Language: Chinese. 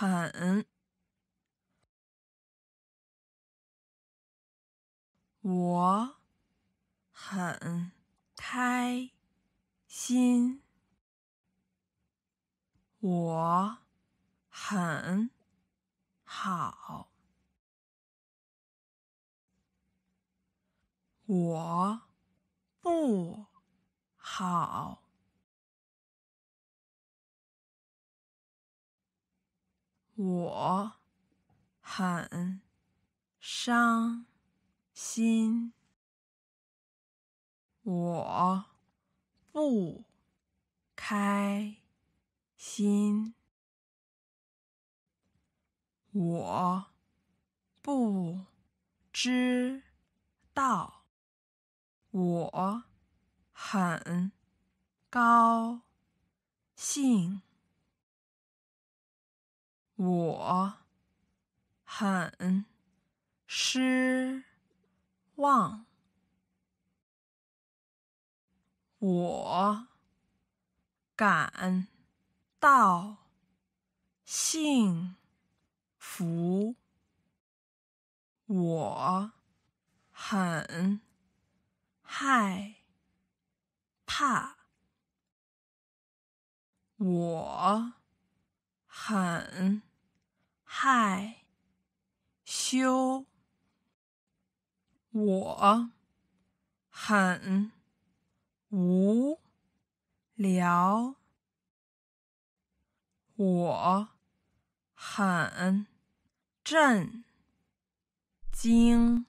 很，我很开心，我很好，我不好。我很伤心，我不开心，我不知道，我很高兴。我很失望，我感到幸福，我很害怕，我很。害羞，我很无聊，我很震惊。